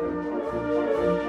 Thank you.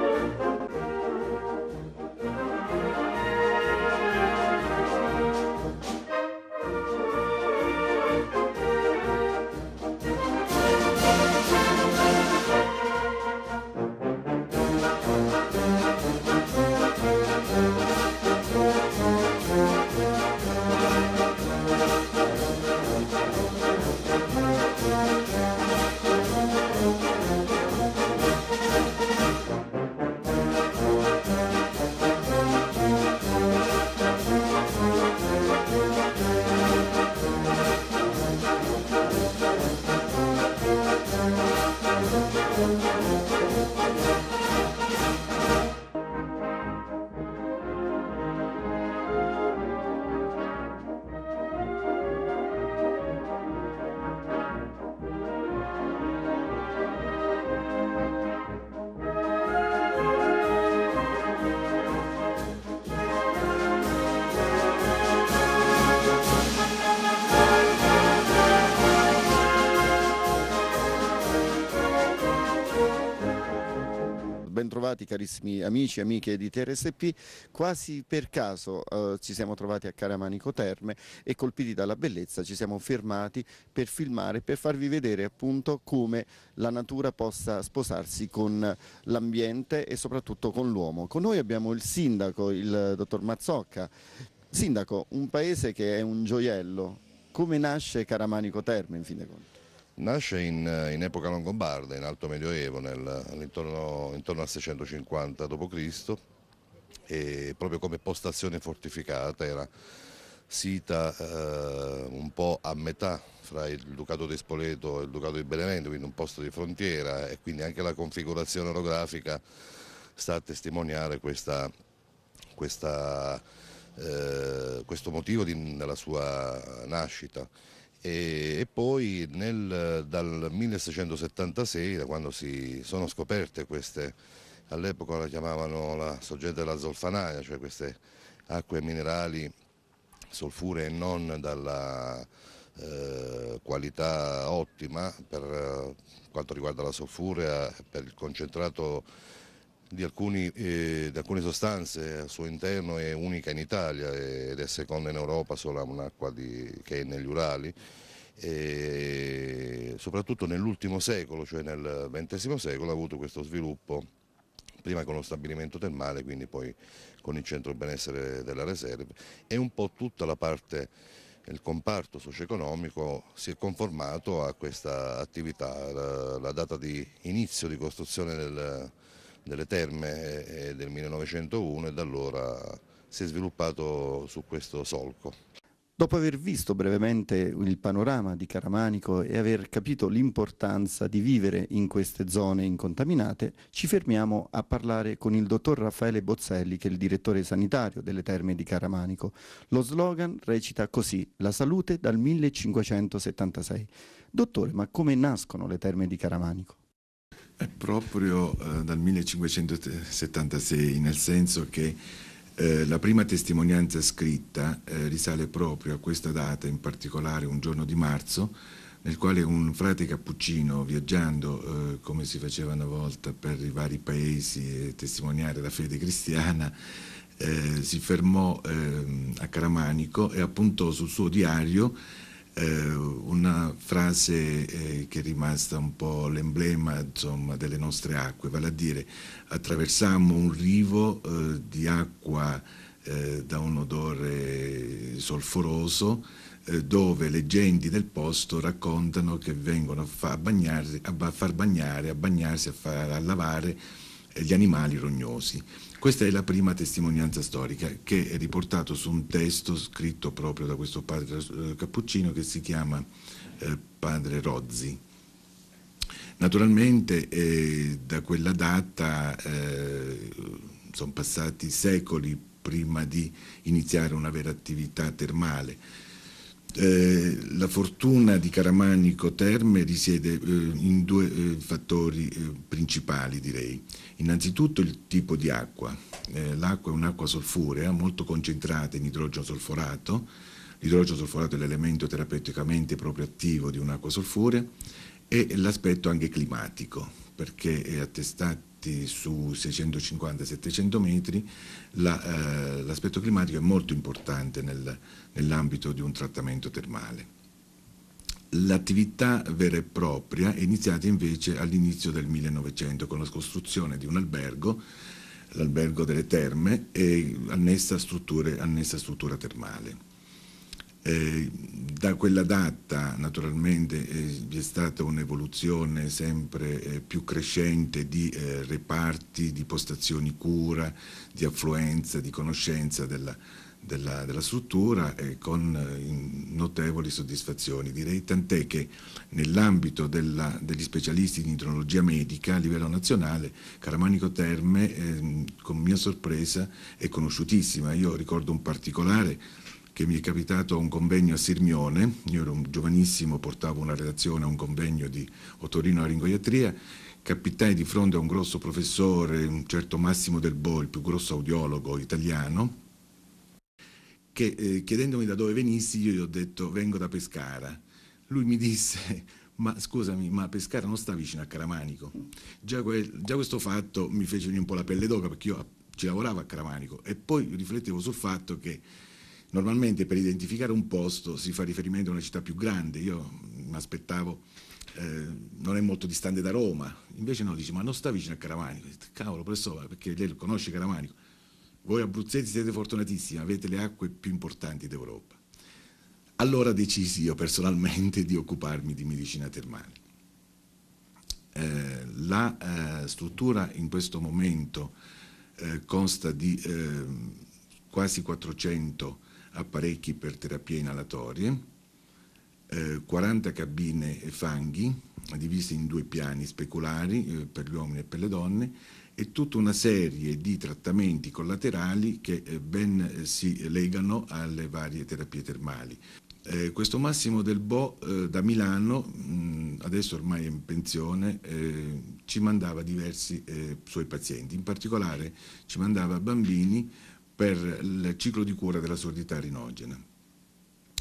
trovati carissimi amici e amiche di TRSP, quasi per caso eh, ci siamo trovati a Caramanico Terme e colpiti dalla bellezza ci siamo fermati per filmare, per farvi vedere appunto come la natura possa sposarsi con l'ambiente e soprattutto con l'uomo. Con noi abbiamo il sindaco, il dottor Mazzocca. Sindaco, un paese che è un gioiello, come nasce Caramanico Terme in fin dei conti? Nasce in, eh, in epoca longobarda, in alto medioevo, nel, intorno, intorno al 650 d.C. e proprio come postazione fortificata era sita eh, un po' a metà fra il Ducato di Spoleto e il Ducato di Benevento, quindi un posto di frontiera e quindi anche la configurazione orografica sta a testimoniare questa, questa, eh, questo motivo di, della sua nascita e, poi nel, dal 1676, da quando si sono scoperte queste, all'epoca la chiamavano la soggetta della zolfanaia, cioè queste acque minerali solfure e non dalla eh, qualità ottima per eh, quanto riguarda la solfurea, per il concentrato di, alcuni, eh, di alcune sostanze al suo interno è unica in Italia ed è seconda in Europa solo a un'acqua che è negli Urali. E soprattutto nell'ultimo secolo, cioè nel XX secolo, ha avuto questo sviluppo prima con lo stabilimento termale, quindi poi con il centro benessere della riserva e un po' tutta la parte, il comparto socio-economico si è conformato a questa attività. La, la data di inizio di costruzione del, delle terme eh, del 1901 e da allora si è sviluppato su questo solco. Dopo aver visto brevemente il panorama di Caramanico e aver capito l'importanza di vivere in queste zone incontaminate, ci fermiamo a parlare con il dottor Raffaele Bozzelli, che è il direttore sanitario delle terme di Caramanico. Lo slogan recita così, la salute dal 1576. Dottore, ma come nascono le terme di Caramanico? È proprio eh, dal 1576, nel senso che eh, la prima testimonianza scritta eh, risale proprio a questa data, in particolare un giorno di marzo, nel quale un frate cappuccino, viaggiando eh, come si faceva una volta per i vari paesi e testimoniare la fede cristiana, eh, si fermò ehm, a Caramanico e appuntò sul suo diario eh, una frase eh, che è rimasta un po' l'emblema insomma, delle nostre acque, vale a dire attraversammo un rivo eh, di acqua da un odore solforoso dove le genti del posto raccontano che vengono a far bagnare, a, far bagnare, a bagnarsi, a, far, a lavare gli animali rognosi. Questa è la prima testimonianza storica che è riportato su un testo scritto proprio da questo padre eh, cappuccino che si chiama eh, Padre Rozzi. Naturalmente eh, da quella data eh, sono passati secoli prima di iniziare una vera attività termale eh, la fortuna di Caramanico Terme risiede eh, in due eh, fattori eh, principali direi. Innanzitutto il tipo di acqua, eh, l'acqua è un'acqua solfurea molto concentrata in idrogeno solforato, l'idrogeno solforato è l'elemento terapeuticamente proprio attivo di un'acqua solfurea e l'aspetto anche climatico perché è attestato piatti su 650-700 metri, l'aspetto la, eh, climatico è molto importante nel, nell'ambito di un trattamento termale. L'attività vera e propria è iniziata invece all'inizio del 1900 con la costruzione di un albergo, l'albergo delle terme, e annessa, strutture, annessa struttura termale. Eh, da quella data naturalmente eh, vi è stata un'evoluzione sempre eh, più crescente di eh, reparti, di postazioni cura, di affluenza, di conoscenza della, della, della struttura con eh, notevoli soddisfazioni. Direi tant'è che nell'ambito degli specialisti di nitrologia medica a livello nazionale Caramanico Terme ehm, con mia sorpresa è conosciutissima. Io ricordo un particolare che mi è capitato a un convegno a Sirmione, io ero un giovanissimo, portavo una redazione a un convegno di Otorino Laringoiatria, capitai di fronte a un grosso professore, un certo Massimo Del Bo, il più grosso audiologo italiano, che eh, chiedendomi da dove venissi io gli ho detto vengo da Pescara. Lui mi disse ma scusami, ma Pescara non sta vicino a Caramanico. Già, quel, già questo fatto mi fece un po' la pelle d'oca perché io ci lavoravo a Caramanico e poi riflettevo sul fatto che Normalmente per identificare un posto si fa riferimento a una città più grande, io mi aspettavo eh, non è molto distante da Roma, invece no, dice ma non sta vicino a Caramanico, cavolo professore perché lei conosce Caramanico, voi abruzzesi siete fortunatissimi, avete le acque più importanti d'Europa. Allora decisi io personalmente di occuparmi di medicina termale. Eh, la eh, struttura in questo momento eh, consta di eh, quasi 400 apparecchi per terapie inalatorie, 40 eh, cabine fanghi divise in due piani speculari eh, per gli uomini e per le donne e tutta una serie di trattamenti collaterali che eh, ben si legano alle varie terapie termali. Eh, questo Massimo Del Bo eh, da Milano, mh, mm, adesso ormai in pensione, eh, ci mandava diversi suoi pazienti, in particolare ci mandava bambini per il ciclo di cura della sordità rinogena,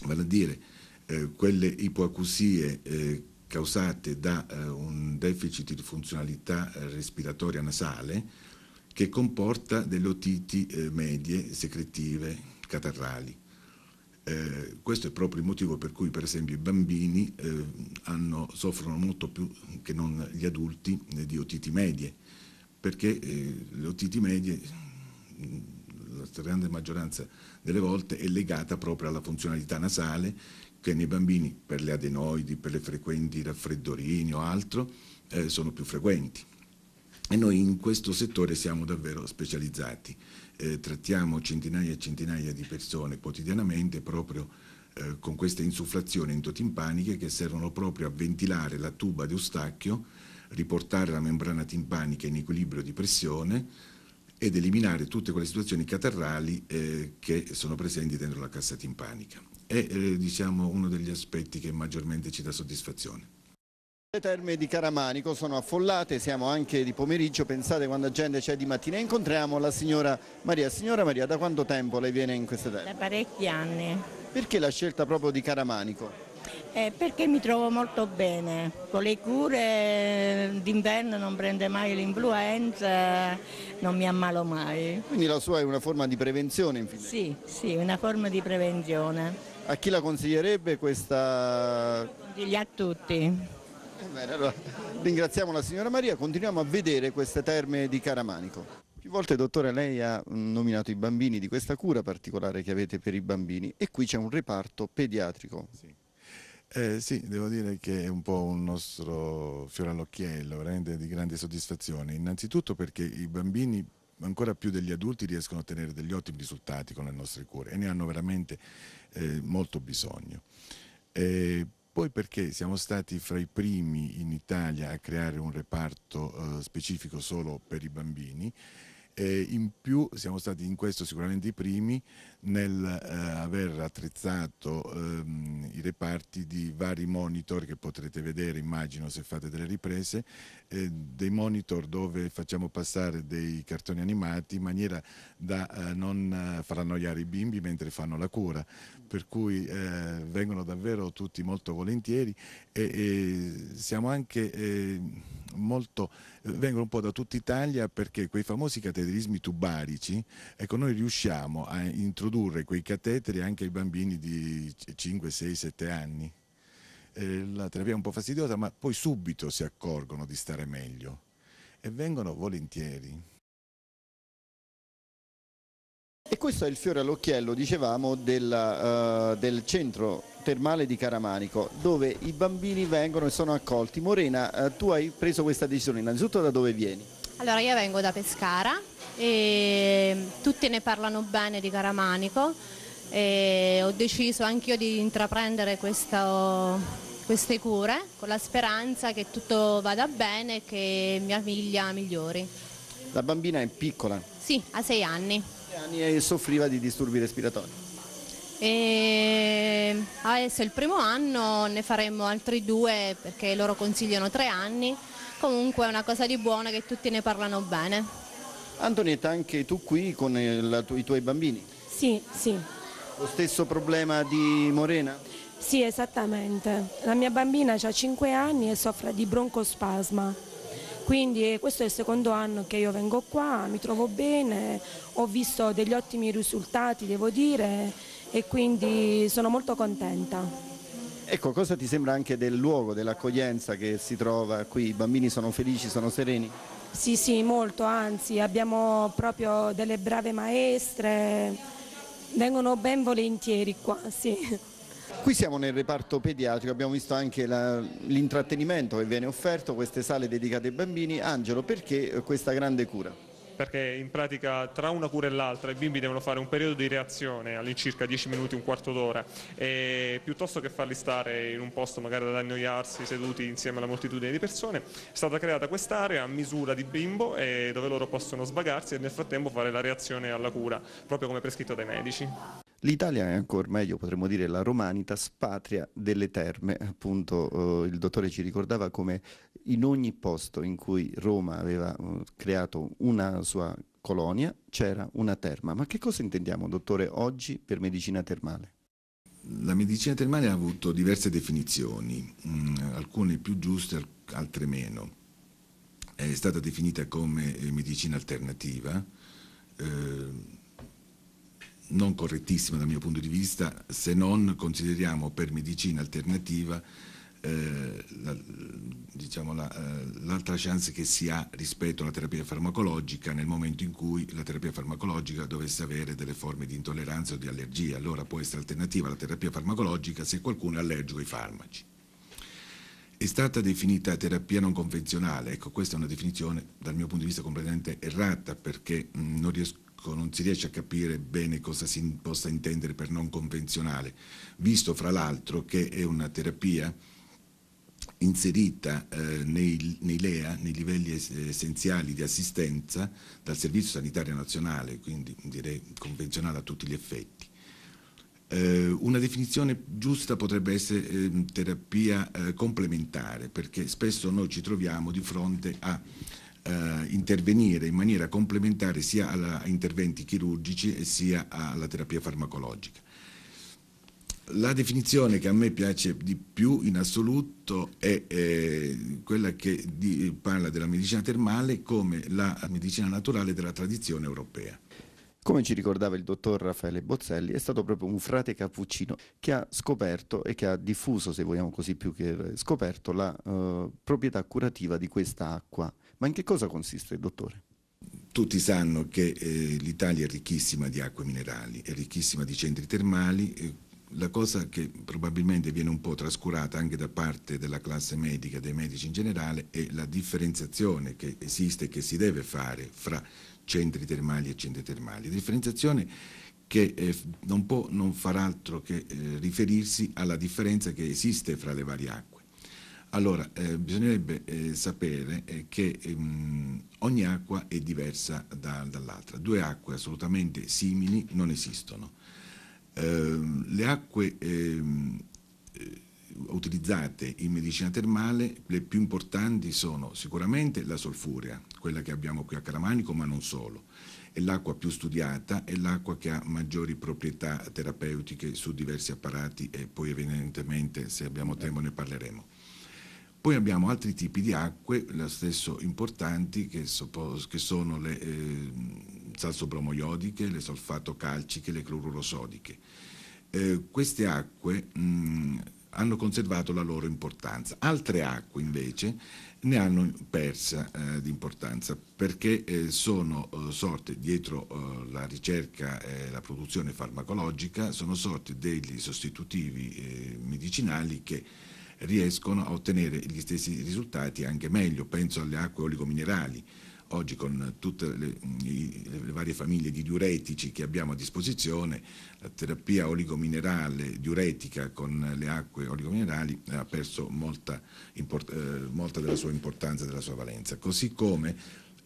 vale a dire eh, quelle ipoacusie eh, causate da eh, un deficit di funzionalità eh, respiratoria nasale che comporta delle otiti eh, medie, secretive, catarrali. Eh, questo è proprio il motivo per cui per esempio i bambini hanno, soffrono molto più che non gli adulti di otiti medie, perché le otiti medie la stragrande maggioranza delle volte è legata proprio alla funzionalità nasale che nei bambini per le adenoidi, per le frequenti raffreddorini o altro eh, sono più frequenti. E noi in questo settore siamo davvero specializzati, eh, trattiamo centinaia e centinaia di persone quotidianamente proprio eh, con queste insufflazioni endotimpaniche che servono proprio a ventilare la tuba di eustacchio, riportare la membrana timpanica in equilibrio di pressione, ed eliminare tutte quelle situazioni catarrali eh, che sono presenti dentro la cassa timpanica. È eh, diciamo, uno degli aspetti che maggiormente ci dà soddisfazione. Le terme di Caramanico sono affollate, siamo anche di pomeriggio, pensate quanta gente c'è di mattina. Incontriamo la signora Maria. Signora Maria, da quanto tempo lei viene in queste terme? Da parecchi anni. Perché la scelta proprio di Caramanico? Eh, perché mi trovo molto bene, con le cure eh, d'inverno non prende mai l'influenza, eh, non mi ammalo mai. Quindi la sua è una forma di prevenzione Infine. Sì, sì, una forma di prevenzione. A chi la consiglierebbe questa... Consiglia a tutti. Eh bene, allora, ringraziamo la signora Maria, continuiamo a vedere queste terme di Caramanico. Più volte, dottore, lei ha nominato i bambini di questa cura particolare che avete per i bambini e qui c'è un reparto pediatrico. Sì. Eh, sì, devo dire che è un po' un nostro fiore all'occhiello, veramente di grande soddisfazione. Innanzitutto perché i bambini ancora più degli adulti riescono a ottenere degli ottimi risultati con le nostre cure e ne hanno veramente eh, molto bisogno. Eh, poi perché siamo stati fra i primi in Italia a creare un reparto eh, specifico solo per i bambini eh, in più siamo stati in questo sicuramente i primi nel eh, aver attrezzato ehm, i reparti di vari monitor che potrete vedere immagino se fate delle riprese, eh, dei monitor dove facciamo passare dei cartoni animati in maniera da eh, non eh, far annoiare i bimbi mentre fanno la cura per cui eh, vengono davvero tutti molto volentieri e, e siamo anche eh, molto, vengono un po' da tutta Italia perché quei famosi cateterismi tubarici, ecco noi riusciamo a introdurre quei cateteri anche ai bambini di 5, 6, 7 anni. Eh, la terapia è un po' fastidiosa ma poi subito si accorgono di stare meglio e vengono volentieri. E questo è il fiore all'occhiello, dicevamo, della, uh, del centro termale di Caramanico, dove i bambini vengono e sono accolti. Morena, uh, tu hai preso questa decisione, innanzitutto da dove vieni? Allora, io vengo da Pescara e tutti ne parlano bene di Caramanico e ho deciso anch'io di intraprendere questo, queste cure con la speranza che tutto vada bene e che mia figlia migliori. La bambina è piccola? Sì, ha sei anni anni e soffriva di disturbi respiratori. E ah, adesso è il primo anno, ne faremo altri due perché loro consigliano tre anni, comunque è una cosa di buona che tutti ne parlano bene. Antonietta, anche tu qui con il, eh, i tuoi bambini? Sì, sì. Lo stesso problema di Morena? Sì, esattamente. La mia bambina ha 5 anni e soffre di broncospasma. Quindi eh, questo è il secondo anno che io vengo qua, mi trovo bene, ho visto degli ottimi risultati devo dire e quindi sono molto contenta. Ecco, cosa ti sembra anche del luogo, dell'accoglienza che si trova qui? I bambini sono felici, sono sereni? Sì, sì, molto, anzi abbiamo proprio delle brave maestre, vengono ben volentieri qua, sì. Qui siamo nel reparto pediatrico, abbiamo visto anche l'intrattenimento che viene offerto, queste sale dedicate ai bambini. Angelo, perché eh, questa grande cura? Perché in pratica tra una cura e l'altra i bimbi devono fare un periodo di reazione all'incirca 10 minuti, un quarto d'ora e piuttosto che farli stare in un posto magari ad annoiarsi seduti insieme alla moltitudine di persone è stata creata quest'area a misura di bimbo eh, dove loro possono svagarsi e nel frattempo fare la reazione alla cura proprio come prescritto dai medici. L'Italia è ancora meglio, potremmo dire, la Romanitas, patria delle terme. Appunto, eh, il dottore ci ricordava come in ogni posto in cui Roma aveva eh, creato una sua colonia c'era una terma. Ma che cosa intendiamo, dottore, oggi per medicina termale? La medicina termale ha avuto diverse definizioni, mh, mm, alcune più giuste, altre meno. È stata definita come medicina alternativa. Eh, non correttissima dal mio punto di vista se non consideriamo per medicina alternativa eh, la, diciamo eh, l'altra chance che si ha rispetto alla terapia farmacologica nel momento in cui la terapia farmacologica dovesse avere delle forme di intolleranza o di allergia. Allora può essere alternativa alla terapia farmacologica se qualcuno è allergico ai farmaci. È stata definita terapia non convenzionale, ecco questa è una definizione dal mio punto di vista completamente errata perché mh, mm, non riesco ecco, non si riesce a capire bene cosa si possa intendere per non convenzionale, visto fra l'altro che è una terapia inserita eh, nei, nei, LEA, nei livelli essenziali di assistenza dal Servizio Sanitario Nazionale, quindi direi convenzionale a tutti gli effetti. Eh, una definizione giusta potrebbe essere ehm, eh, terapia complementare, perché spesso noi ci troviamo di fronte a eh, intervenire in maniera complementare sia alla, a interventi chirurgici sia alla terapia farmacologica. La definizione che a me piace di più in assoluto è eh, quella che di, parla della medicina termale come la medicina naturale della tradizione europea. Come ci ricordava il dottor Raffaele Bozzelli, è stato proprio un frate cappuccino che ha scoperto e che ha diffuso, se vogliamo così più che scoperto, la eh, proprietà curativa di questa acqua ma in che cosa consiste, dottore? Tutti sanno che eh, l'Italia è ricchissima di acque minerali, è ricchissima di centri termali. Eh, la cosa che probabilmente viene un po' trascurata anche da parte della classe medica, dei medici in generale, è la differenziazione che esiste e che si deve fare fra centri termali e centri termali. differenziazione che eh, non può non far altro che eh, riferirsi alla differenza che esiste fra le varie acque. Allora, eh, bisognerebbe eh, sapere eh, che ehm, ogni acqua è diversa da, dall'altra. Due acque assolutamente simili non esistono. Ehm, le acque ehm, eh, utilizzate in medicina termale, le più importanti sono sicuramente la solfurea, quella che abbiamo qui a Caramanico, ma non solo. È l'acqua più studiata, è l'acqua che ha maggiori proprietà terapeutiche su diversi apparati e poi evidentemente se abbiamo tempo ne parleremo. Poi abbiamo altri tipi di acque, lo stesso importanti, che, che sono le eh, salsopromoiodiche, le calciche, le clorurosodiche. Eh, queste acque mh, hanno conservato la loro importanza. Altre acque invece ne hanno persa eh, di importanza perché eh, sono eh, sorte dietro eh, la ricerca e la produzione farmacologica, sono sorte degli sostitutivi eh, medicinali che riescono a ottenere gli stessi risultati anche meglio. Penso alle acque oligominerali. Oggi con tutte le, le varie famiglie di diuretici che abbiamo a disposizione, la terapia oligominerale diuretica con le acque oligominerali ha perso molta, import, eh, molta della sua importanza e della sua valenza. Così come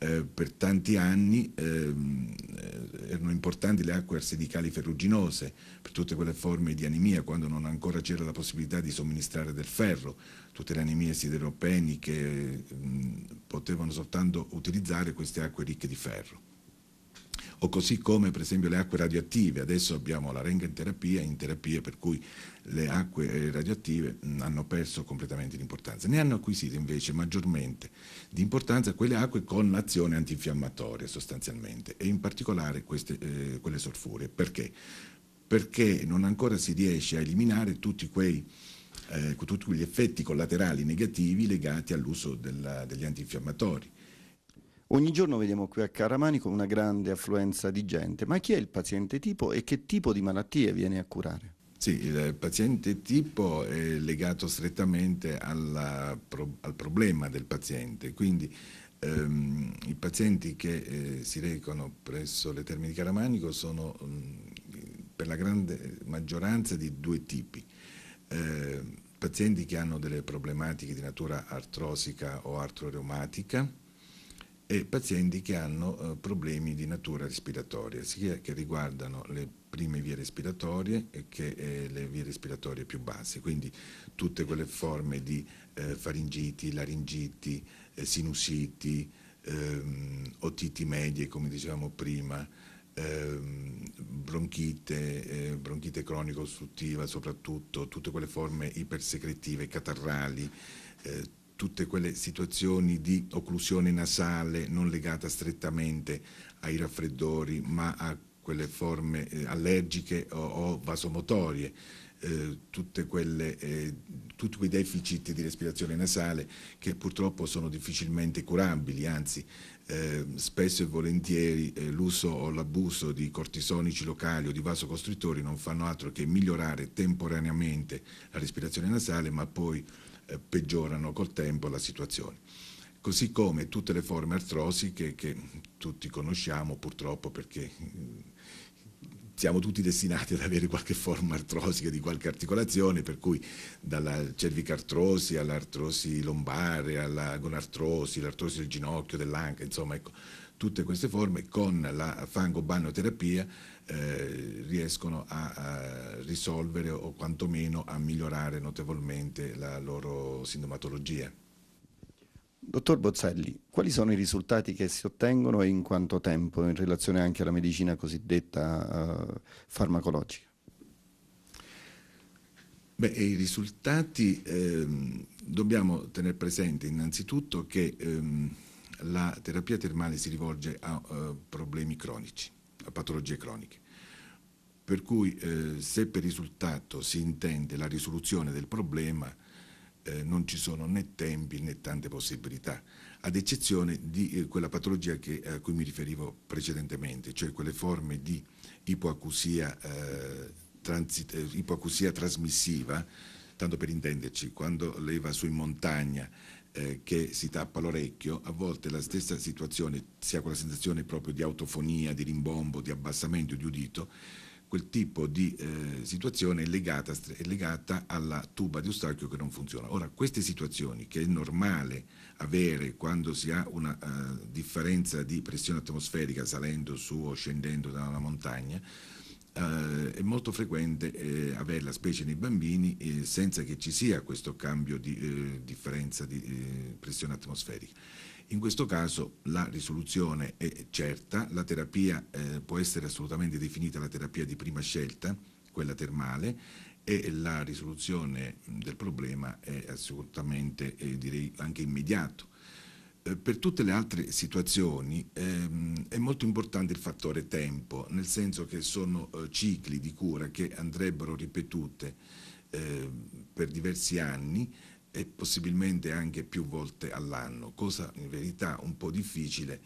eh, per tanti anni ehm, eh, erano importanti le acque arsedicali ferruginose per tutte quelle forme di anemia quando non ancora c'era la possibilità di somministrare del ferro tutte le anemie sideropeniche mh, mm, potevano soltanto utilizzare queste acque ricche di ferro o così come per esempio le acque radioattive, adesso abbiamo la rengenterapia in terapie per cui le acque eh, radioattive hanno perso completamente l'importanza, ne hanno acquisito invece maggiormente di importanza quelle acque con l'azione antinfiammatoria sostanzialmente e in particolare queste, eh, quelle solfuree, perché? Perché non ancora si riesce a eliminare tutti quei eh, tutti gli effetti collaterali negativi legati all'uso degli antinfiammatori. Ogni giorno vediamo qui a Caramanico una grande affluenza di gente, ma chi è il paziente tipo e che tipo di malattie viene a curare? Sì, il paziente tipo è legato strettamente alla, al problema del paziente, quindi ehm, i pazienti che eh, si recano presso le terme di Caramanico sono mh, mm, per la grande maggioranza di due tipi. Eh, pazienti che hanno delle problematiche di natura artrosica o artroreumatica, e pazienti che hanno eh, problemi di natura respiratoria, sia che riguardano le prime vie respiratorie che eh, le vie respiratorie più basse, quindi tutte quelle forme di eh, faringiti, laringiti, sinusiti, ehm, otiti medie, come dicevamo prima, ehm, bronchite, bronchite cronico-ostruttiva soprattutto, tutte quelle forme ipersecretive, catarrali, tutte quelle situazioni di occlusione nasale non legata strettamente ai raffreddori ma a quelle forme eh, allergiche o, o vasomotorie, eh, quelle, eh, tutti quei deficit di respirazione nasale che purtroppo sono difficilmente curabili, anzi eh, spesso e volentieri eh, l'uso o l'abuso di cortisonici locali o di vasocostrittori non fanno altro che migliorare temporaneamente la respirazione nasale ma poi eh, peggiorano col tempo la situazione. Così come tutte le forme artrosiche che tutti conosciamo purtroppo perché eh, siamo tutti destinati ad avere qualche forma artrosica di qualche articolazione, per cui dalla cervicartrosi all'artrosi lombare, alla gonartrosi, l'artrosi del ginocchio, dell'anca, insomma, ecco, tutte queste forme con la fangobanoterapia eh, riescono a, a, risolvere o quantomeno a migliorare notevolmente la loro sintomatologia. Dottor Bozzelli, quali sono i risultati che si ottengono e in quanto tempo in relazione anche alla medicina cosiddetta eh, farmacologica? Beh, i risultati ehm, dobbiamo tenere presente innanzitutto che ehm, la terapia termale si rivolge a uh, problemi cronici, a patologie croniche. Per cui eh, se per risultato si intende la risoluzione del problema, eh, non ci sono né tempi né tante possibilità, ad eccezione di eh, quella patologia che, a cui mi riferivo precedentemente, cioè quelle forme di ipoacusia, eh, transit, eh, ipoacusia trasmissiva Tanto per intenderci, quando lei va su in montagna eh, che si tappa l'orecchio, a volte la stessa situazione, sia con la sensazione proprio di autofonia, di rimbombo, di abbassamento di udito, quel tipo di eh, situazione è legata, è legata, alla tuba di ostacchio che non funziona. Ora, queste situazioni che è normale avere quando si ha una uh, differenza di pressione atmosferica salendo su o scendendo da una montagna, eh, è molto frequente eh, averla, specie nei bambini, eh, senza che ci sia questo cambio di eh, differenza di eh, pressione atmosferica. In questo caso la risoluzione è certa, la terapia eh, può essere assolutamente definita la terapia di prima scelta, quella termale, e la risoluzione del problema è assolutamente, direi, anche immediato eh, per tutte le altre situazioni ehm, è molto importante il fattore tempo, nel senso che sono eh, cicli di cura che andrebbero ripetute eh, per diversi anni e possibilmente anche più volte all'anno, cosa in verità un po' difficile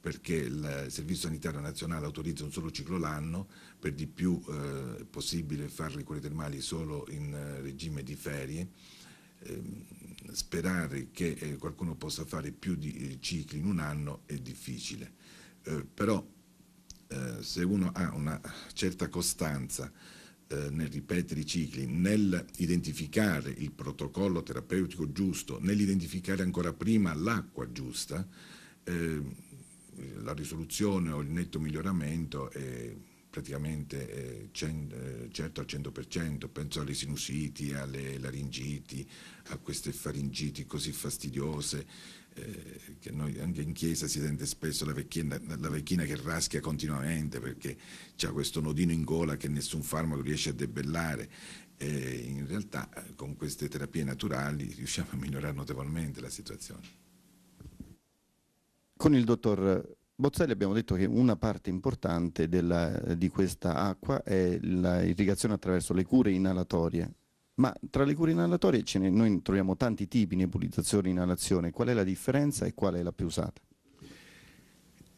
perché il Servizio Sanitario Nazionale autorizza un solo ciclo l'anno, per di più eh, è possibile fare le cure termali solo in eh, regime di ferie. Ehm, sperare che eh, qualcuno possa fare più di eh, cicli in un anno è difficile, eh, però eh, se uno ha una certa costanza eh, nel ripetere i cicli, nell'identificare il protocollo terapeutico giusto, nell'identificare ancora prima l'acqua giusta, eh, la risoluzione o il netto miglioramento è praticamente eh, cen, eh, certo al 100%, penso alle sinusiti, alle laringiti, a queste faringiti così fastidiose, eh, che noi anche in chiesa si sente spesso la vecchina, la vecchina che raschia continuamente perché c'è questo nodino in gola che nessun farmaco riesce a debellare. E in realtà eh, con queste terapie naturali riusciamo a migliorare notevolmente la situazione. Con il dottor Bozzelli abbiamo detto che una parte importante della, di questa acqua è l'irrigazione attraverso le cure inalatorie, ma tra le cure inalatorie ne, noi troviamo tanti tipi, nebulizzazione, inalazione, qual è la differenza e qual è la più usata?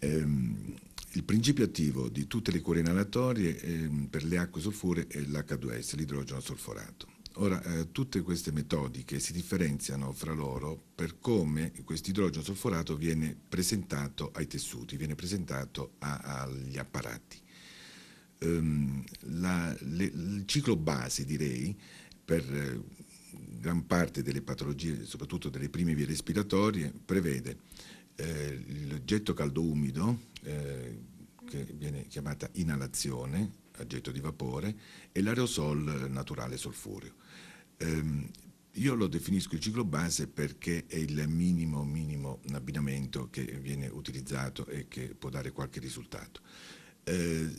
Ehm, il principio attivo di tutte le cure inalatorie ehm, per le acque solfure è l'H2S, l'idrogeno solforato Ora, eh, tutte queste metodiche si differenziano fra loro per come questo idrogeno solforato viene presentato ai tessuti, viene presentato a, agli apparati. Um, la, le, il ciclo base, direi, per eh, gran parte delle patologie, soprattutto delle prime vie respiratorie, prevede eh, il getto caldo umido, eh, che viene chiamata inalazione, a getto di vapore, e l'aerosol naturale solfureo. Ehm, io lo definisco il ciclo base perché è il minimo, minimo abbinamento che viene utilizzato e che può dare qualche risultato. Ehm,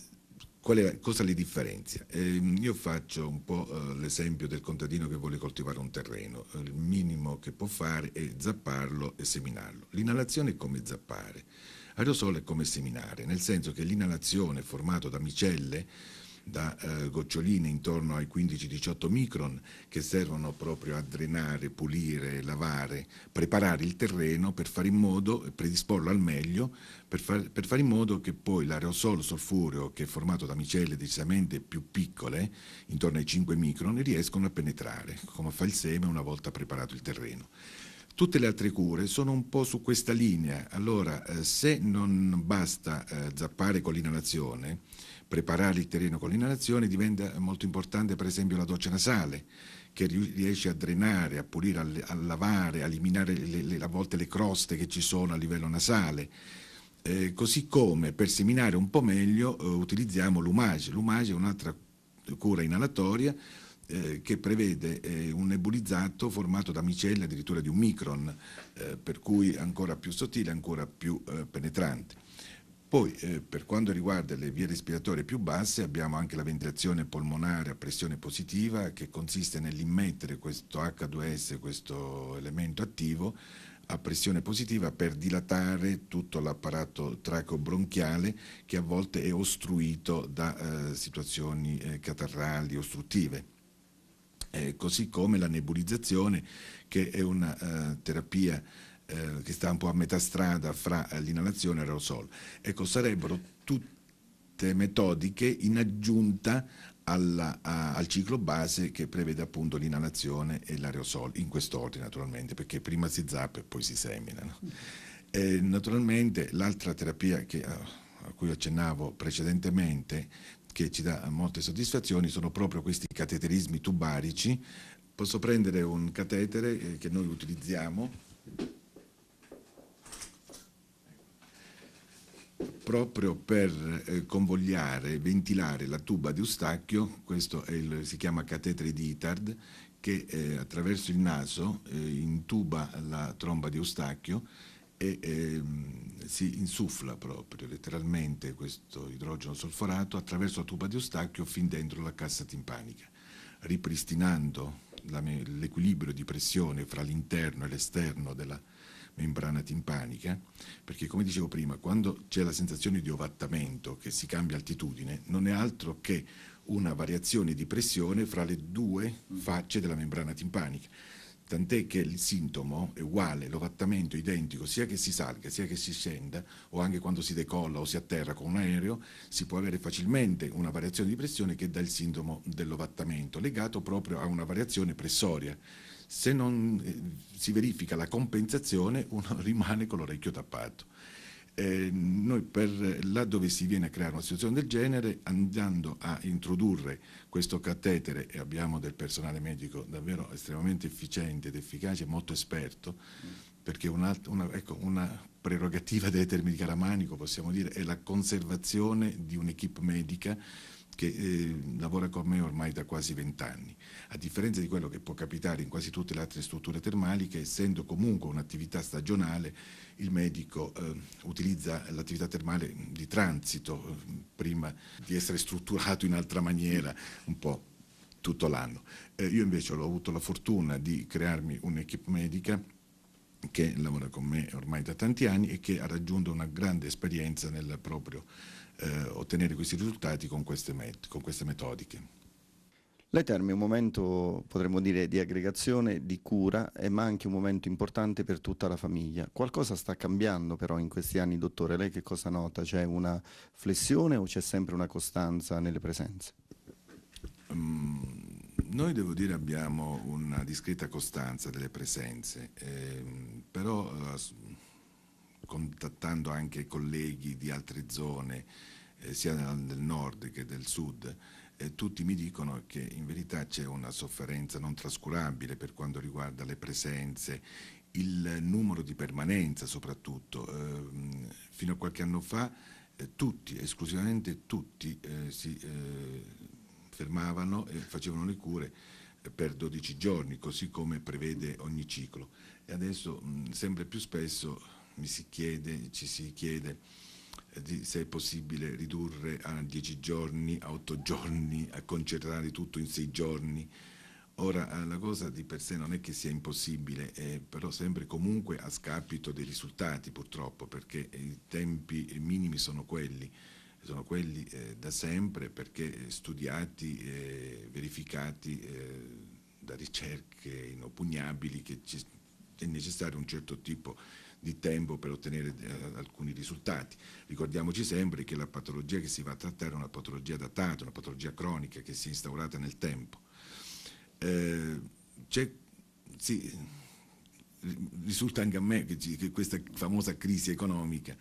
è, cosa le differenzia? Eh, io faccio un po' eh, l'esempio del contadino che vuole coltivare un terreno. Il minimo che può fare è zapparlo e seminarlo. L'inalazione è come zappare. Aerosol è come seminare, nel senso che l'inalazione formato da micelle da eh, goccioline intorno ai 15-18 micron che servono proprio a drenare, pulire, lavare, preparare il terreno per fare in modo, predisporlo al meglio, per, far, per fare in modo che poi l'aerosol solfureo che è formato da micelle decisamente più piccole, intorno ai 5 micron, riescono a penetrare, come fa il seme una volta preparato il terreno. Tutte le altre cure sono un po' su questa linea, allora eh, se non basta eh, zappare con l'inalazione, preparare il terreno con l'inalazione, diventa molto importante per esempio la doccia nasale che riesce a drenare, a pulire, a, lavare, a eliminare le, le, a volte le croste che ci sono a livello nasale. Eh, così come per seminare un po' meglio eh, utilizziamo l'umage. L'umage è un'altra cura inalatoria eh, che prevede eh, un nebulizzato formato da micelle addirittura di un micron, eh, per cui ancora più sottile, ancora più eh, penetrante. Poi eh, per quanto riguarda le vie respiratorie più basse abbiamo anche la ventilazione polmonare a pressione positiva che consiste nell'immettere questo H2S, questo elemento attivo, a pressione positiva per dilatare tutto l'apparato tracobronchiale che a volte è ostruito da eh, situazioni eh, catarrali ostruttive. Eh, così come la nebulizzazione che è una eh, terapia eh, che sta un po' a metà strada fra eh, l'inalazione e l'aerosol. Ecco, sarebbero tutte metodiche in aggiunta alla, a, al ciclo base che prevede appunto l'inalazione e l'aerosol, in quest'ordine naturalmente, perché prima si zappa e poi si seminano. E naturalmente l'altra terapia che, eh, a cui accennavo precedentemente, che ci dà molte soddisfazioni, sono proprio questi cateterismi tubarici. Posso prendere un catetere che noi utilizziamo proprio per eh, convogliare, ventilare la tuba di Eustachio, questo il, si chiama catetere di Itard, che eh, attraverso il naso eh, intuba la tromba di Eustachio e ehm, si insuffla proprio letteralmente questo idrogeno solforato attraverso la tuba di Eustachio fin dentro la cassa timpanica, ripristinando l'equilibrio di pressione fra l'interno e l'esterno della membrana timpanica, perché come dicevo prima, quando c'è la sensazione di ovattamento, che si cambia altitudine, non è altro che una variazione di pressione fra le due mm. facce della membrana timpanica. Tant'è che il sintomo è uguale, l'ovattamento è identico, sia che si salga, sia che si scenda, o anche quando si decolla o si atterra con un aereo, si può avere facilmente una variazione di pressione che dà il sintomo dell'ovattamento, legato proprio a una variazione pressoria se non eh, si verifica la compensazione uno rimane con l'orecchio tappato. Eh, noi per là dove si viene a creare una situazione del genere andando a introdurre questo catetere e abbiamo del personale medico davvero estremamente efficiente ed efficace, molto esperto perché una, una, ecco, una prerogativa dei termini caramanico possiamo dire è la conservazione di un'equipe medica che eh, lavora con me ormai da quasi vent'anni. A differenza di quello che può capitare in quasi tutte le altre strutture termali, essendo comunque un'attività stagionale, il medico eh, utilizza l'attività termale di transito eh, prima di essere strutturato in altra maniera un po' tutto l'anno. Eh, io invece ho avuto la fortuna di crearmi un'equipe medica che lavora con me ormai da tanti anni e che ha raggiunto una grande esperienza nel proprio eh, ottenere questi risultati con queste, met con queste metodiche. L'Eterm è un momento, potremmo dire, di aggregazione, di cura, eh, ma anche un momento importante per tutta la famiglia. Qualcosa sta cambiando però in questi anni, dottore. Lei che cosa nota? C'è una flessione o c'è sempre una costanza nelle presenze? Um, noi devo dire abbiamo una discreta costanza delle presenze, ehm, però eh, contattando anche colleghi di altre zone, eh, sia del nord che del sud, eh, tutti mi dicono che in verità c'è una sofferenza non trascurabile per quanto riguarda le presenze, il numero di permanenza soprattutto. Ehm, fino a qualche anno fa eh, tutti, esclusivamente tutti, eh, si eh, fermavano e facevano le cure eh, per 12 giorni, così come prevede ogni ciclo. E adesso mh, sempre più spesso mi si chiede, ci si chiede eh, di, se è possibile ridurre a 10 giorni, a 8 giorni, a concentrare tutto in 6 giorni. Ora eh, la cosa di per sé non è che sia impossibile, eh, però sempre comunque a scapito dei risultati purtroppo, perché i tempi minimi sono quelli sono quelli eh, da sempre perché eh, studiati, eh, verificati eh, da ricerche inoppugnabili che ci, è necessario un certo tipo di tempo per ottenere eh, alcuni risultati. Ricordiamoci sempre che la patologia che si va a trattare è una patologia datata, una patologia cronica che si è instaurata nel tempo. Eh, sì, risulta anche a me che, che questa famosa crisi economica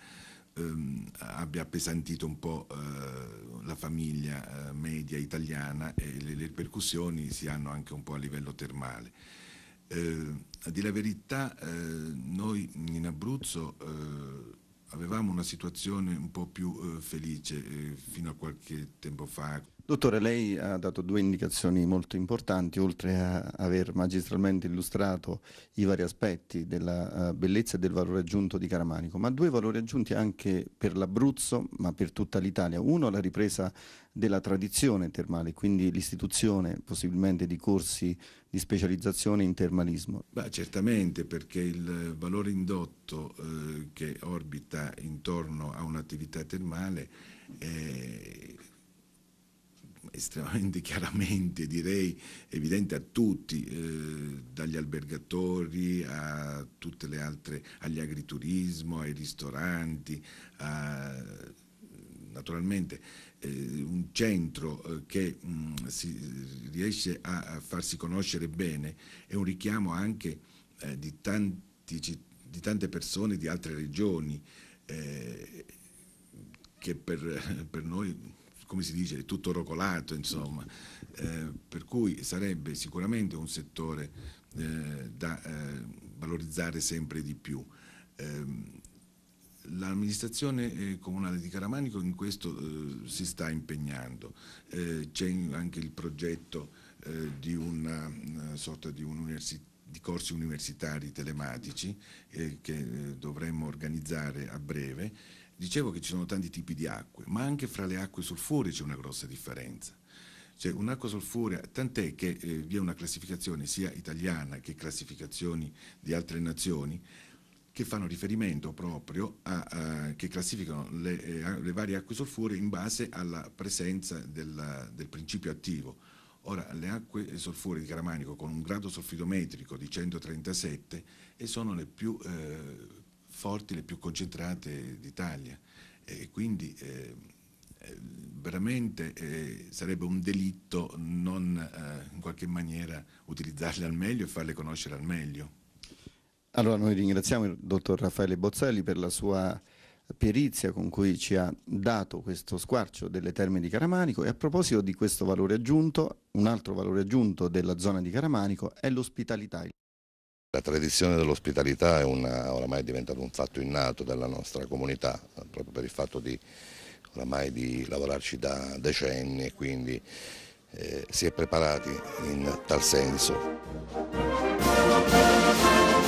ehm, abbia appesantito un po' eh, la famiglia eh, media italiana e le, le, ripercussioni si hanno anche un po' a livello termale. Eh, a dire la verità, eh, noi in Abruzzo eh, avevamo una situazione un po' più eh, felice fino a qualche tempo fa. Dottore, lei ha dato due indicazioni molto importanti, oltre a aver magistralmente illustrato i vari aspetti della eh, bellezza e del valore aggiunto di Caramanico, ma due valori aggiunti anche per l'Abruzzo, ma per tutta l'Italia. Uno, la ripresa della tradizione termale, quindi l'istituzione possibilmente di corsi di specializzazione in termalismo. Beh, certamente, perché il valore indotto eh, che orbita intorno a un'attività termale... è estremamente chiaramente, direi evidente a tutti, eh, dagli albergatori a tutte le altre, agli agriturismo, ai ristoranti, a, naturalmente eh, un centro eh, che mh, mm, si, riesce a, a, farsi conoscere bene è un richiamo anche eh, di, tanti, di, tante persone di altre regioni eh, che per, per noi come si dice, tutto rocolato, insomma. Eh, per cui sarebbe sicuramente un settore eh, da eh, valorizzare sempre di più. Ehm, l'amministrazione eh, comunale di Caramanico in questo eh, si sta impegnando, eh, c'è anche il progetto di una, una sorta di un'università di corsi universitari telematici eh, che eh, dovremmo organizzare a breve Dicevo che ci sono tanti tipi di acque, ma anche fra le acque solfuree c'è una grossa differenza. C'è cioè, un'acqua solfurea, tant'è che eh, vi è una classificazione sia italiana che classificazioni di altre nazioni che fanno riferimento proprio a, a che classificano le, eh, le, varie acque solfuree in base alla presenza della, del principio attivo. Ora, le acque solfuree di Caramanico con un grado solfidometrico di 137 e sono le più eh, forti, le più concentrate d'Italia e quindi eh, eh, veramente eh, sarebbe un delitto non eh, in qualche maniera utilizzarle al meglio e farle conoscere al meglio. Allora noi ringraziamo il dottor Raffaele Bozzelli per la sua perizia con cui ci ha dato questo squarcio delle terme di Caramanico e a proposito di questo valore aggiunto, un altro valore aggiunto della zona di Caramanico è l'ospitalità. La tradizione dell'ospitalità è una, oramai è diventata un fatto innato della nostra comunità, proprio per il fatto di, oramai di lavorarci da decenni e quindi eh, si è preparati in tal senso.